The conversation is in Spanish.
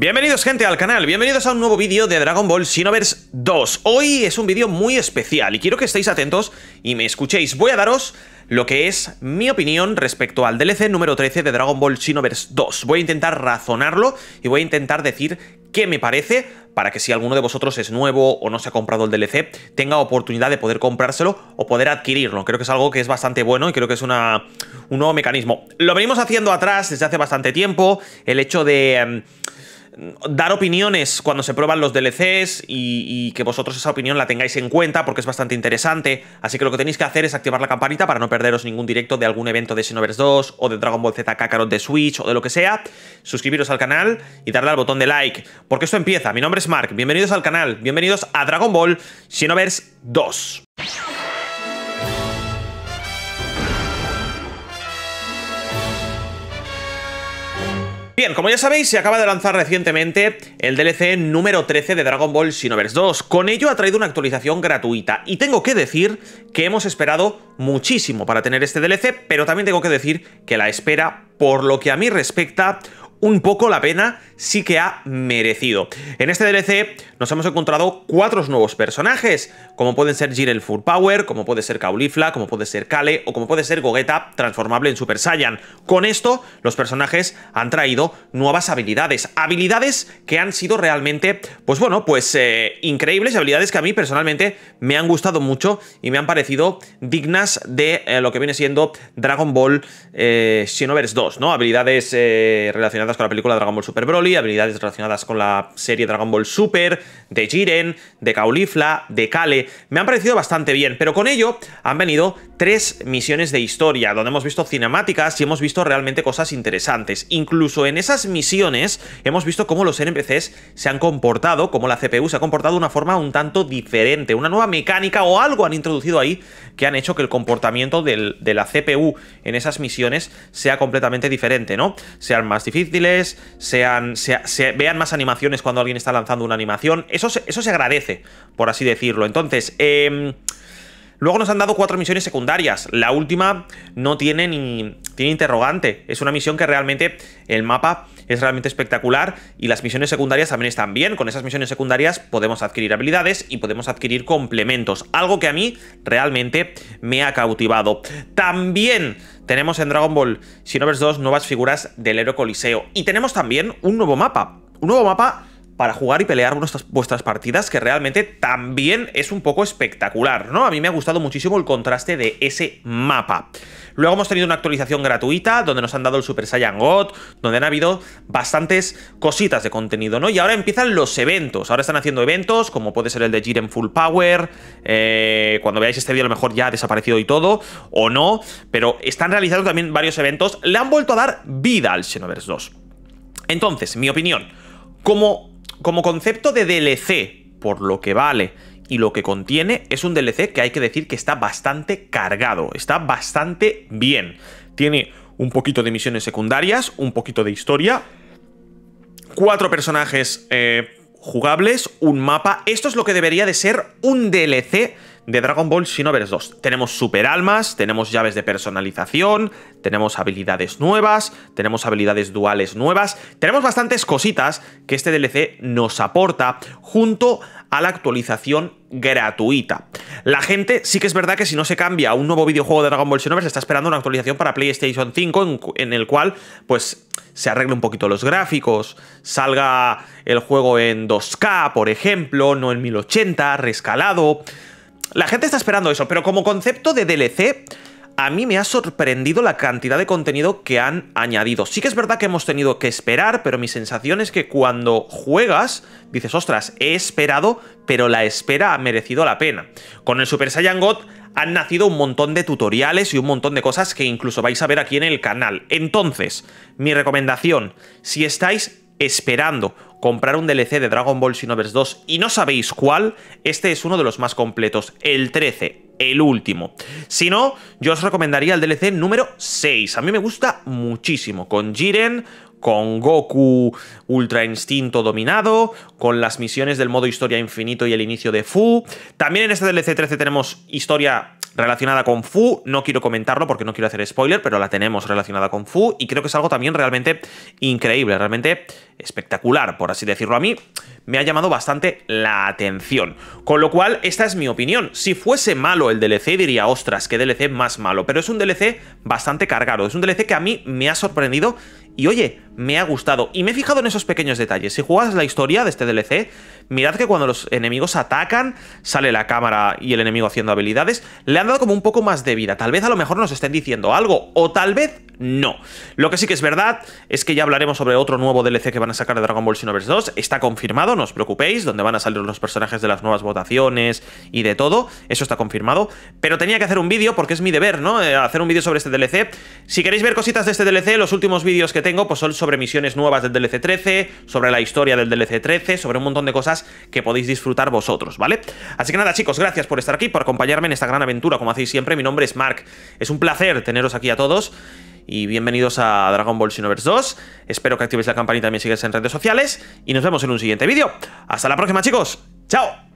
Bienvenidos gente al canal, bienvenidos a un nuevo vídeo de Dragon Ball Xenoverse 2 Hoy es un vídeo muy especial y quiero que estéis atentos y me escuchéis Voy a daros lo que es mi opinión respecto al DLC número 13 de Dragon Ball Xenoverse 2 Voy a intentar razonarlo y voy a intentar decir qué me parece para que si alguno de vosotros es nuevo o no se ha comprado el DLC, tenga oportunidad de poder comprárselo o poder adquirirlo. Creo que es algo que es bastante bueno y creo que es una, un nuevo mecanismo. Lo venimos haciendo atrás desde hace bastante tiempo, el hecho de... Em, dar opiniones cuando se prueban los DLCs y, que vosotros esa opinión la tengáis en cuenta porque es bastante interesante. Así que lo que tenéis que hacer es activar la campanita para no perderos ningún directo de algún evento de Xenoverse 2 o de Dragon Ball Z Kakarot de Switch o de lo que sea. Suscribiros al canal y darle al botón de like porque esto empieza. Mi nombre es Mark, bienvenidos al canal, bienvenidos a Dragon Ball Xenoverse 2. Bien, como ya sabéis, se acaba de lanzar recientemente el DLC número 13 de Dragon Ball Xenoverse 2. Con ello ha traído una actualización gratuita y tengo que decir que hemos esperado muchísimo para tener este DLC, pero también tengo que decir que la espera, por lo que a mí respecta, un poco la pena sí que ha merecido. En este DLC nos hemos encontrado cuatro nuevos personajes, como pueden ser Jirel Full Power, como puede ser Caulifla, como puede ser Kale o como puede ser Gogeta transformable en Super Saiyan. Con esto, los personajes han traído nuevas habilidades, habilidades que han sido realmente, pues bueno, pues eh, increíbles, habilidades que a mí personalmente me han gustado mucho y me han parecido dignas de eh, lo que viene siendo Dragon Ball eh, 2, ¿no? Habilidades eh, relacionadas con la película Dragon Ball Super Broly, habilidades relacionadas con la serie Dragon Ball Super, de Jiren, de Caulifla, de Kale. Me han parecido bastante bien, pero con ello han venido tres misiones de historia, donde hemos visto cinemáticas y hemos visto realmente cosas interesantes. Incluso en esas misiones hemos visto cómo los NPCs se han comportado, cómo la CPU se ha comportado de una forma un tanto diferente, una nueva mecánica o algo han introducido ahí que han hecho que el comportamiento de la CPU en esas misiones sea completamente diferente, ¿no? Sean más difíciles sean, se vean más animaciones cuando alguien está lanzando una animación. Eso se, eso se agradece, por así decirlo. Entonces, em, Luego nos han dado cuatro misiones secundarias. La última no tiene ni tiene interrogante. Es una misión que realmente el mapa es realmente espectacular y las misiones secundarias también están bien. Con esas misiones secundarias podemos adquirir habilidades y podemos adquirir complementos. Algo que a mí realmente me ha cautivado. También tenemos en Dragon Ball Xenoverse 2 nuevas figuras del héroe Coliseo. Y tenemos también un nuevo mapa. Un nuevo mapa para jugar y pelear vuestras, partidas, que realmente también es un poco espectacular, ¿no? A mí me ha gustado muchísimo el contraste de ese mapa. Luego hemos tenido una actualización gratuita, donde nos han dado el Super Saiyan God, donde han habido bastantes cositas de contenido, ¿no? Y ahora empiezan los eventos. Ahora están haciendo eventos, como puede ser el de Jiren Full Power, eh, cuando veáis este vídeo a lo mejor ya ha desaparecido y todo, o no, pero están realizando también varios eventos. Le han vuelto a dar vida al Xenoverse 2. Entonces, mi opinión, como como concepto de DLC, por lo que vale y lo que contiene, es un DLC que hay que decir que está bastante cargado, está bastante bien. Tiene un poquito de misiones secundarias, un poquito de historia, cuatro personajes eh, jugables, un mapa. Esto es lo que debería de ser un DLC de Dragon Ball Xenoverse 2. Tenemos super almas, tenemos llaves de personalización, tenemos habilidades nuevas, tenemos habilidades duales nuevas, tenemos bastantes cositas que este DLC nos aporta junto a la actualización gratuita. La gente sí que es verdad que si no se cambia un nuevo videojuego de Dragon Ball Xenoverse está esperando una actualización para PlayStation 5 en, el cual pues se arregle un poquito los gráficos, salga el juego en 2K, por ejemplo, no en 1080, rescalado. La gente está esperando eso, pero como concepto de DLC, a mí me ha sorprendido la cantidad de contenido que han añadido. Sí que es verdad que hemos tenido que esperar, pero mi sensación es que cuando juegas, dices, ostras, he esperado, pero la espera ha merecido la pena. Con el Super Saiyan God han nacido un montón de tutoriales y un montón de cosas que incluso vais a ver aquí en el canal. Entonces, mi recomendación, si estáis esperando comprar un DLC de Dragon Ball Xenoverse 2 y no sabéis cuál, este es uno de los más completos, el 13, el último. Si no, yo os recomendaría el DLC número 6. A mí me gusta muchísimo, con Jiren, con Goku Ultra Instinto dominado, con las misiones del modo historia infinito y el inicio de Fu. También en este DLC 13 tenemos historia relacionada con Fu. No quiero comentarlo porque no quiero hacer spoiler, pero la tenemos relacionada con Fu y creo que es algo también realmente increíble, realmente espectacular, por así decirlo a mí. Me ha llamado bastante la atención. Con lo cual, esta es mi opinión. Si fuese malo el DLC, diría, ostras, qué DLC más malo. Pero es un DLC bastante cargado. Es un DLC que a mí me ha sorprendido y oye, me ha gustado. Y me he fijado en esos pequeños detalles. Si juegas la historia de este DLC, mirad que cuando los enemigos atacan, sale la cámara y el enemigo haciendo habilidades. Le han dado como un poco más de vida. Tal vez a lo mejor nos estén diciendo algo. O tal vez no. Lo que sí que es verdad es que ya hablaremos sobre otro nuevo DLC que van a sacar de Dragon Ball Xenoverse 2. Está confirmado, no os preocupéis, donde van a salir los personajes de las nuevas votaciones y de todo. Eso está confirmado. Pero tenía que hacer un vídeo porque es mi deber, ¿no? Eh, hacer un vídeo sobre este DLC. Si queréis ver cositas de este DLC, los últimos vídeos que tengo pues, son sobre misiones nuevas del DLC 13, sobre la historia del DLC 13, sobre un montón de cosas que podéis disfrutar vosotros, ¿vale? Así que nada, chicos, gracias por estar aquí, por acompañarme en esta gran aventura, como hacéis siempre. Mi nombre es Mark. Es un placer teneros aquí a todos y bienvenidos a Dragon Ball Xenoverse 2. Espero que activéis la campanita y me sigáis en redes sociales y nos vemos en un siguiente vídeo. Hasta la próxima chicos, chao.